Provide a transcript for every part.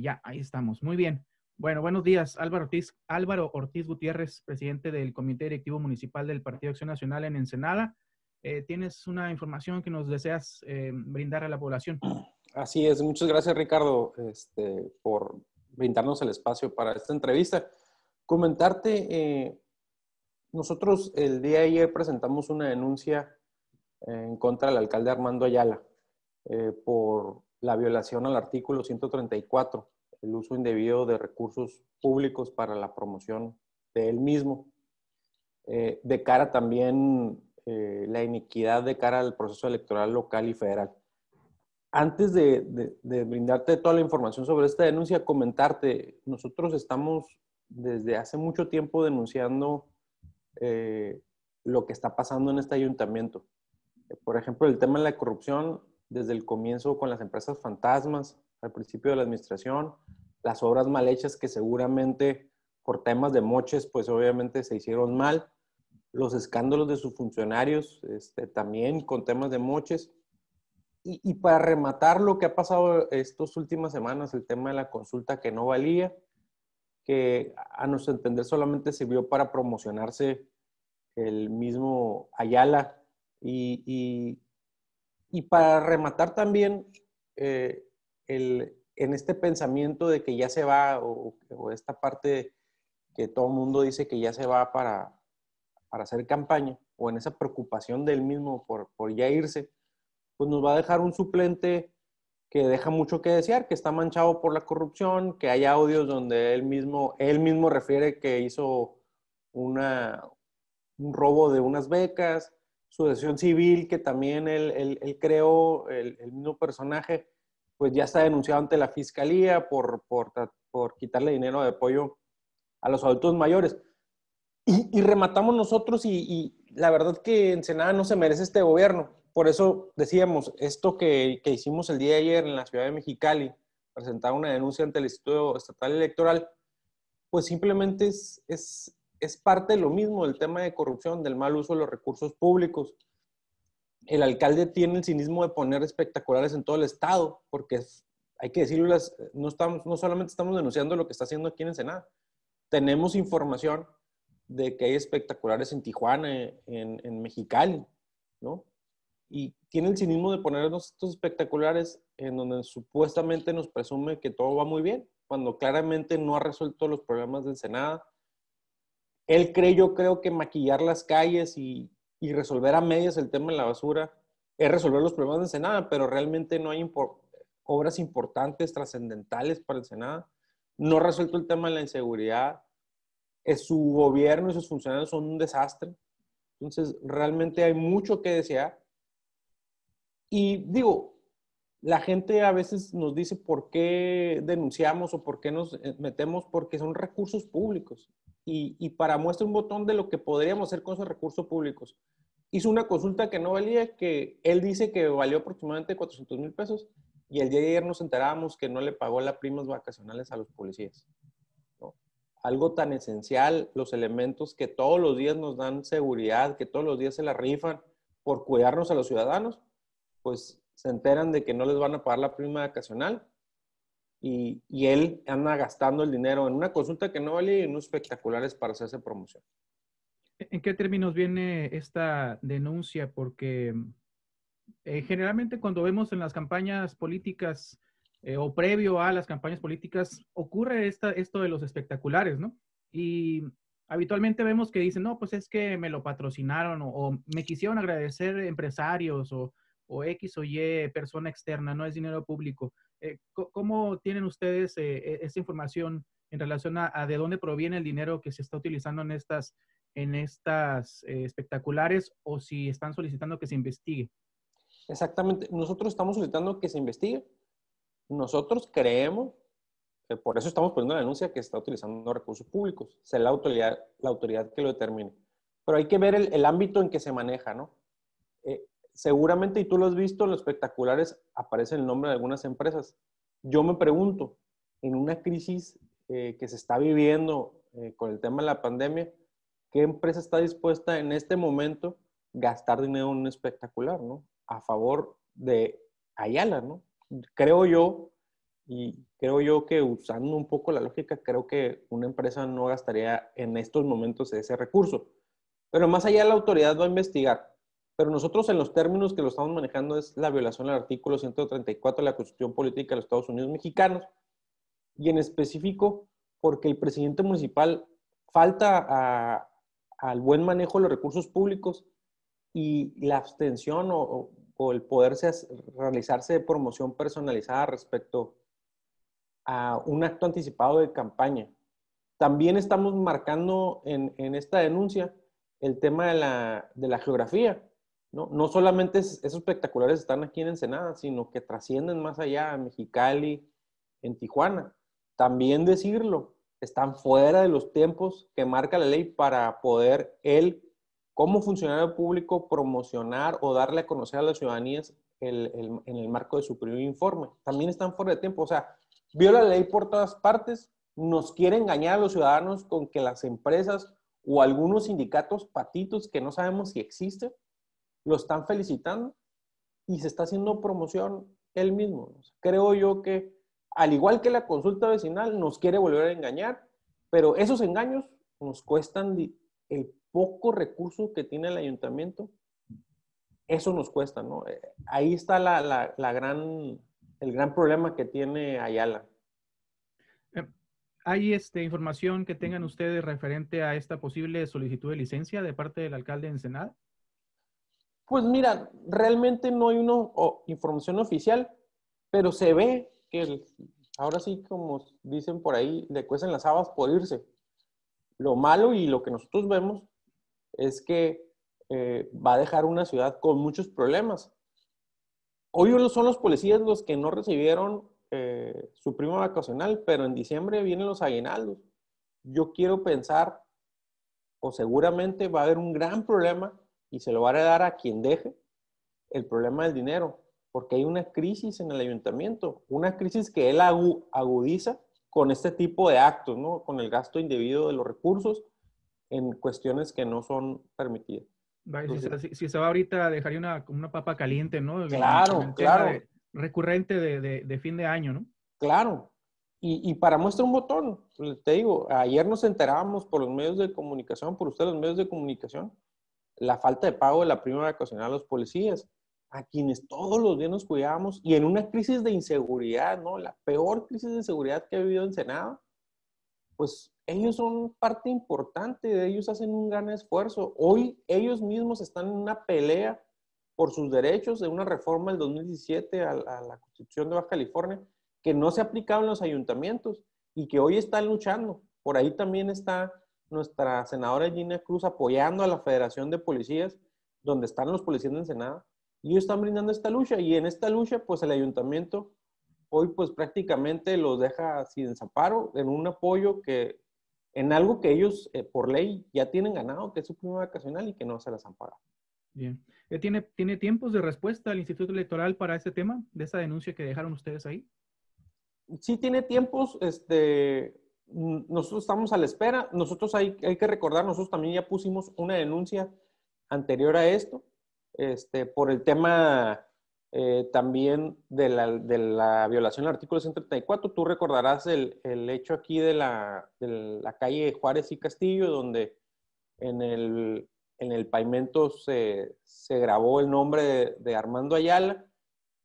ya, ahí estamos. Muy bien. Bueno, buenos días, Álvaro Ortiz, Álvaro Ortiz Gutiérrez, presidente del Comité Directivo Municipal del Partido Acción Nacional en Ensenada. Eh, tienes una información que nos deseas eh, brindar a la población. Así es, muchas gracias Ricardo este, por brindarnos el espacio para esta entrevista. Comentarte, eh, nosotros el día ayer presentamos una denuncia en contra del alcalde Armando Ayala por la violación al artículo 134, el uso indebido de recursos públicos para la promoción de él mismo, eh, de cara también eh, la iniquidad de cara al proceso electoral local y federal. Antes de, brindarte toda la información sobre esta denuncia, comentarte, nosotros estamos desde hace mucho tiempo denunciando eh, lo que está pasando en este ayuntamiento. Por ejemplo, el tema de la corrupción desde el comienzo con las empresas fantasmas, al principio de la administración, las obras mal hechas que seguramente por temas de moches, pues obviamente se hicieron mal, los escándalos de sus funcionarios este, también con temas de moches. Y, para rematar lo que ha pasado estas últimas semanas, el tema de la consulta que no valía, que a nuestro entender solamente sirvió para promocionarse el mismo Ayala y y para rematar también, eh, el, en este pensamiento de que ya se va, o, esta parte que todo el mundo dice que ya se va para, hacer campaña, o en esa preocupación del mismo por, ya irse, pues nos va a dejar un suplente que deja mucho que desear, que está manchado por la corrupción, que hay audios donde él mismo, él mismo refiere que hizo una, un robo de unas becas, sucesión civil, que también él, él, creó, el, mismo personaje, pues ya está denunciado ante la fiscalía por, por, por quitarle dinero de apoyo a los adultos mayores. Y, rematamos nosotros y, la verdad que Ensenada no se merece este gobierno. Por eso decíamos, esto que, que hicimos el día de ayer en la ciudad de Mexicali, presentar una denuncia ante el Instituto Estatal Electoral, pues simplemente es, es, es parte de lo mismo del tema de corrupción, del mal uso de los recursos públicos. El alcalde tiene el cinismo de poner espectaculares en todo el estado, porque hay que decirlo, no, estamos, no solamente estamos denunciando lo que está haciendo aquí en Ensenada, tenemos información de que hay espectaculares en Tijuana, en, en Mexicali, ¿no? Y tiene el cinismo de ponernos estos espectaculares en donde supuestamente nos presume que todo va muy bien, cuando claramente no ha resuelto los problemas de Ensenada, él cree, yo creo que maquillar las calles y, resolver a medias el tema de la basura es resolver los problemas de Ensenada, pero realmente no hay obras importantes, trascendentales para Ensenada. No resuelto el tema de la inseguridad. su gobierno y sus funcionarios son un desastre. Entonces, realmente hay mucho que desear. Y digo, la gente a veces nos dice por qué denunciamos o por qué nos eh, metemos, porque son recursos públicos y, para muestra un botón de lo que podríamos hacer con esos recursos públicos. Hizo una consulta que no valía, que él dice que valió aproximadamente 400 mil pesos y el día de ayer nos enteramos que no le pagó las primas vacacionales a los policías. Algo tan esencial, los elementos que todos los días nos dan seguridad, que todos los días se la rifan por cuidarnos a los ciudadanos, pues se enteran de que no les van a pagar la prima vacacional y, él anda gastando el dinero en una consulta que no vale y en unos espectaculares para hacerse promoción. ¿En qué términos viene esta denuncia? Porque eh, generalmente cuando vemos en las campañas políticas eh, o previo a las campañas políticas ocurre esto de los espectaculares, ¿no? Y habitualmente vemos que dicen, no, pues es que me lo patrocinaron o, me quisieron agradecer empresarios o, o X o Y persona externa, no es dinero público. Eh, ¿Cómo tienen ustedes eh, e-, esa información en relación a, de dónde proviene el dinero que se está utilizando en estas, en estas eh, espectaculares o si están solicitando que se investigue? Exactamente, nosotros estamos solicitando que se investigue. Nosotros creemos, por eso estamos poniendo la denuncia, que está utilizando recursos públicos. Será la autoridad, la autoridad que lo determine. Pero hay que ver el ámbito en que se maneja, ¿no? seguramente, y tú lo has visto en los espectaculares, aparece el nombre de algunas empresas. Yo me pregunto, en una crisis eh, que se está viviendo eh, con el tema de la pandemia, ¿qué empresa está dispuesta en este momento gastar dinero en un espectacular, ¿no? A favor de Ayala, ¿no? Creo yo, y creo yo que usando un poco la lógica, creo que una empresa no gastaría en estos momentos ese recurso. Pero más allá la autoridad va a investigar. Pero nosotros en los términos que lo estamos manejando es la violación al artículo 134 de la Constitución Política de los Estados Unidos Mexicanos y en específico porque el presidente municipal falta al buen manejo de los recursos públicos y la abstención o, el poderse realizarse de promoción personalizada respecto a un acto anticipado de campaña. También estamos marcando en, esta denuncia el tema de la, de la geografía no, solamente esos espectaculares están aquí en Ensenada, sino que trascienden más allá, a Mexicali, en Tijuana. También decirlo, están fuera de los tiempos que marca la ley para poder él, como funcionario público, promocionar o darle a conocer a las ciudadanías en el marco de su primer informe. También están fuera de tiempo. O sea, viola la ley por todas partes, nos quiere engañar a los ciudadanos con que las empresas o algunos sindicatos patitos que no sabemos si existen, lo están felicitando y se está haciendo promoción él mismo. Creo yo que, al igual que la consulta vecinal, nos quiere volver a engañar, pero esos engaños nos cuestan el poco recurso que tiene el ayuntamiento. Eso nos cuesta, ¿no? Eh, ahí está la, gran, el gran problema que tiene Ayala. Eh, ¿Hay este, información que tengan ustedes referente a esta posible solicitud de licencia de parte del alcalde de Ensenada? Pues mira, realmente no hay una información oficial, pero se ve que ahora sí, como dicen por ahí, le cuestan las habas por irse. Lo malo y lo que nosotros vemos es que eh, va a dejar una ciudad con muchos problemas. Hoy son los policías los que no recibieron eh, su prima vacacional, pero en diciembre vienen los aguinaldos. Yo quiero pensar, o seguramente va a haber un gran problema y se lo va a heredar a quien deje el problema del dinero, porque hay una crisis en el ayuntamiento, una crisis que él agudiza con este tipo de actos, ¿no? con el gasto indebido de los recursos en cuestiones que no son permitidas. si, si, se va ahorita, dejaría una, una papa caliente, ¿no? Claro, claro. recurrente de, de, fin de año, ¿no? Claro, y, y, para muestra un botón, te digo, ayer nos enterábamos por los medios de comunicación, por ustedes los medios de comunicación, la falta de pago de la prima vacacional a los policías, a quienes todos los días nos cuidábamos y en una crisis de inseguridad, ¿no? La peor crisis de inseguridad que ha vivido Senado, pues ellos son parte importante, ellos hacen un gran esfuerzo. Hoy ellos mismos están en una pelea por sus derechos de una reforma del 2017 a, a la Constitución de Baja California que no se aplicaba en los ayuntamientos y que hoy están luchando. Por ahí también está nuestra senadora Gina Cruz apoyando a la Federación de Policías, donde están los policías de Ensenada, y ellos están brindando esta lucha, y en esta lucha, pues el ayuntamiento hoy pues prácticamente los deja sin zaparo en un apoyo que, en algo que ellos eh, por ley ya tienen ganado, que es su prima vacacional y que no se las han pagado. Bien. Eh, ¿Tiene, ¿Tiene tiempos de respuesta al Instituto Electoral para ese tema, de esa denuncia que dejaron ustedes ahí? Sí tiene tiempos, este, nosotros estamos a la espera. Nosotros hay, que recordar, nosotros también ya pusimos una denuncia anterior a esto, este, por el tema eh, también de la, violación del artículo 134. Tú recordarás el, hecho aquí de la, calle Juárez y Castillo, donde en el, pavimento se, se grabó el nombre de Armando Ayala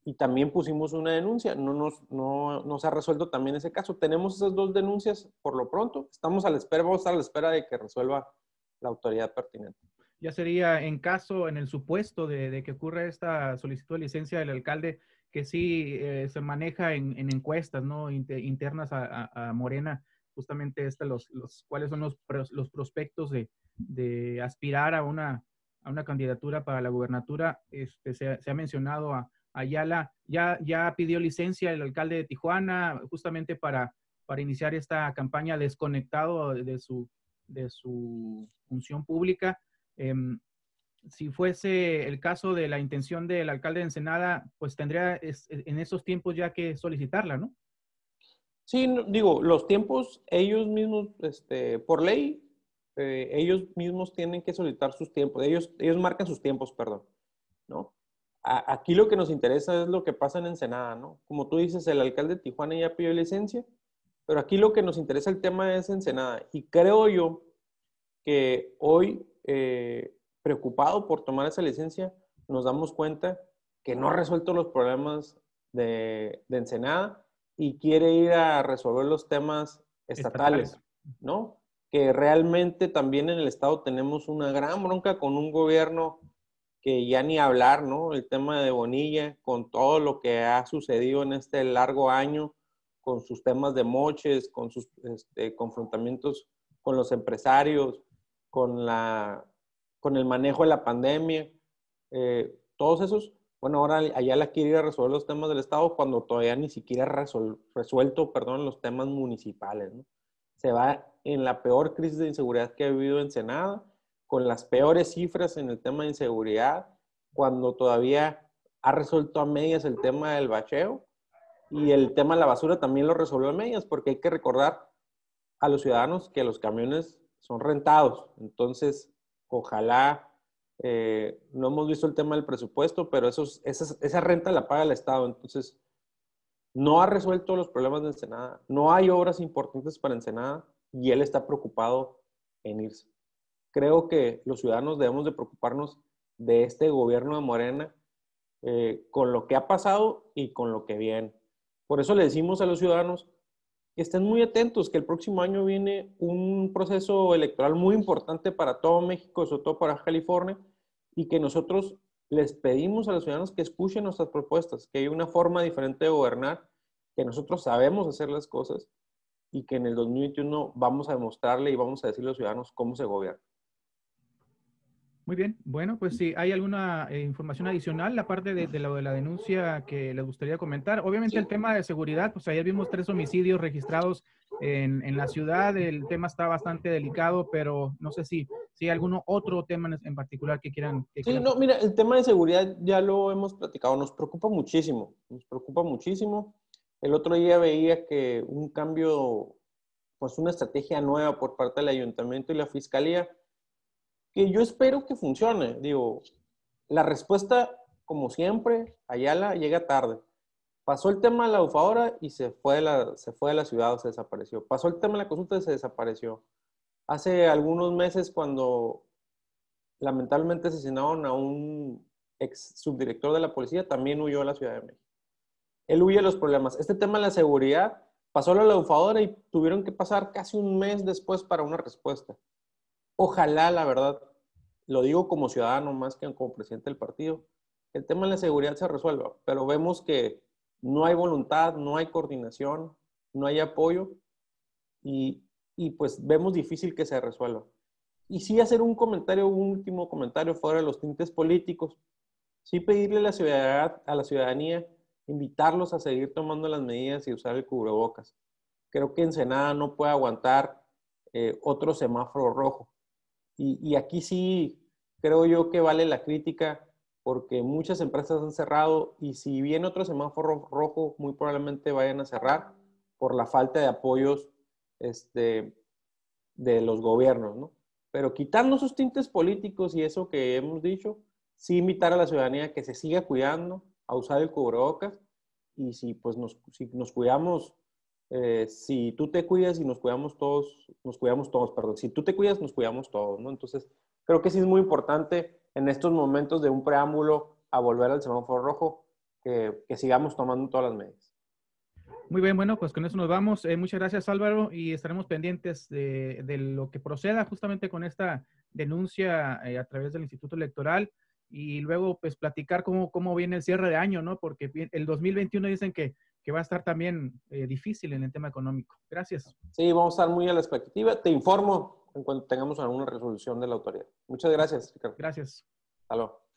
y también pusimos una denuncia. No nos, no, no se ha resuelto también ese caso. Tenemos esas dos denuncias por lo pronto. Estamos a la espera, vamos a estar a la espera de que resuelva la autoridad pertinente. Ya sería en caso, en el supuesto de, que ocurra esta solicitud de licencia del alcalde, que sí eh, se maneja en, encuestas ¿no? internas a, a, Morena, justamente esta, los, los, cuáles son los, los prospectos de, de aspirar a una, a una candidatura para la gubernatura. Este, se, se ha mencionado a, Ayala ya, ya pidió licencia el alcalde de Tijuana justamente para, para iniciar esta campaña desconectado de su, de su función pública. Em, si fuese el caso de la intención del alcalde de Ensenada, pues tendría e, en esos tiempos ya que solicitarla, ¿no? Sí, digo, los tiempos, ellos mismos, este, por ley, eh, ellos mismos tienen que solicitar sus tiempos, ellos, ellos marcan sus tiempos, perdón, ¿no? aquí lo que nos interesa es lo que pasa en Ensenada, ¿no? Como tú dices, el alcalde de Tijuana ya pidió licencia, pero aquí lo que nos interesa el tema es Ensenada. Y creo yo que hoy, eh, preocupado por tomar esa licencia, nos damos cuenta que no ha resuelto los problemas de, Ensenada y quiere ir a resolver los temas estatales, ¿no? Que realmente también en el Estado tenemos una gran bronca con un gobierno que ya ni hablar, ¿no? El tema de Bonilla, con todo lo que ha sucedido en este largo año, con sus temas de moches, con sus este, confrontamientos con los empresarios, con, la, con el manejo de la pandemia, eh, todos esos, bueno, ahora allá la quiere ir a resolver los temas del Estado cuando todavía ni siquiera ha resuelto, perdón, los temas municipales, ¿no? Se va en la peor crisis de inseguridad que ha vivido Ensenada, con las peores cifras en el tema de inseguridad, cuando todavía ha resuelto a medias el tema del bacheo y el tema de la basura también lo resolvió a medias, porque hay que recordar a los ciudadanos que los camiones son rentados. Entonces, ojalá, eh, no hemos visto el tema del presupuesto, pero esos, esa renta la paga el Estado. Entonces, no ha resuelto los problemas de Ensenada, no hay obras importantes para Ensenada y él está preocupado en irse creo que los ciudadanos debemos de preocuparnos de este gobierno de Morena eh, con lo que ha pasado y con lo que viene. Por eso le decimos a los ciudadanos que estén muy atentos, que el próximo año viene un proceso electoral muy importante para todo México, sobre todo para California, y que nosotros les pedimos a los ciudadanos que escuchen nuestras propuestas, que hay una forma diferente de gobernar, que nosotros sabemos hacer las cosas y que en el 2021 vamos a demostrarle y vamos a decirle a los ciudadanos cómo se gobierna. Muy bien, bueno, pues si hay alguna eh, información adicional, la parte de, de, lo de la denuncia que les gustaría comentar. Obviamente el tema de seguridad, pues ayer vimos tres homicidios registrados en, en la ciudad, el tema está bastante delicado, pero no sé si, si hay algún otro tema en, particular que quieran... Que sí, no, mira, el tema de seguridad ya lo hemos platicado, nos preocupa muchísimo, nos preocupa muchísimo. El otro día veía que un cambio, pues una estrategia nueva por parte del ayuntamiento y la fiscalía que yo espero que funcione. Digo, la respuesta, como siempre, Ayala llega tarde. Pasó el tema de la bufadora y se fue de la, se fue de la ciudad o se desapareció. Pasó el tema de la consulta y se desapareció. Hace algunos meses cuando lamentablemente asesinaron a un ex subdirector de la policía, también huyó a la Ciudad de México. Él huye de los problemas. Este tema de la seguridad pasó a la bufadora y tuvieron que pasar casi un mes después para una respuesta. Ojalá, la verdad, lo digo como ciudadano más que como presidente del partido, el tema de la seguridad se resuelva, pero vemos que no hay voluntad, no hay coordinación, no hay apoyo y, pues vemos difícil que se resuelva. Y sí hacer un comentario, un último comentario fuera de los tintes políticos, sí pedirle a la ciudadanía, a la ciudadanía invitarlos a seguir tomando las medidas y usar el cubrebocas. Creo que Ensenada no puede aguantar eh, otro semáforo rojo. Y, aquí sí creo yo que vale la crítica porque muchas empresas han cerrado y si bien otro semáforo rojo, muy probablemente vayan a cerrar por la falta de apoyos este, de los gobiernos, ¿no? Pero quitando sus tintes políticos y eso que hemos dicho, sí invitar a la ciudadanía que se siga cuidando, a usar el cubrebocas y si pues si nos cuidamos eh, si tú te cuidas y nos cuidamos todos, nos cuidamos todos, perdón, si tú te cuidas, nos cuidamos todos, ¿no? Entonces, creo que sí es muy importante en estos momentos de un preámbulo a volver al semáforo rojo, que sigamos tomando todas las medidas. Muy bien, bueno, pues con eso nos vamos. Eh, muchas gracias Álvaro y estaremos pendientes de, lo que proceda justamente con esta denuncia eh, a través del Instituto Electoral y luego pues platicar cómo, cómo viene el cierre de año, ¿no? Porque el 2021 dicen que que va a estar también eh, difícil en el tema económico. Gracias. Sí, vamos a estar muy a la expectativa. Te informo en cuanto tengamos alguna resolución de la autoridad. Muchas gracias, Ricardo. Gracias. Hasta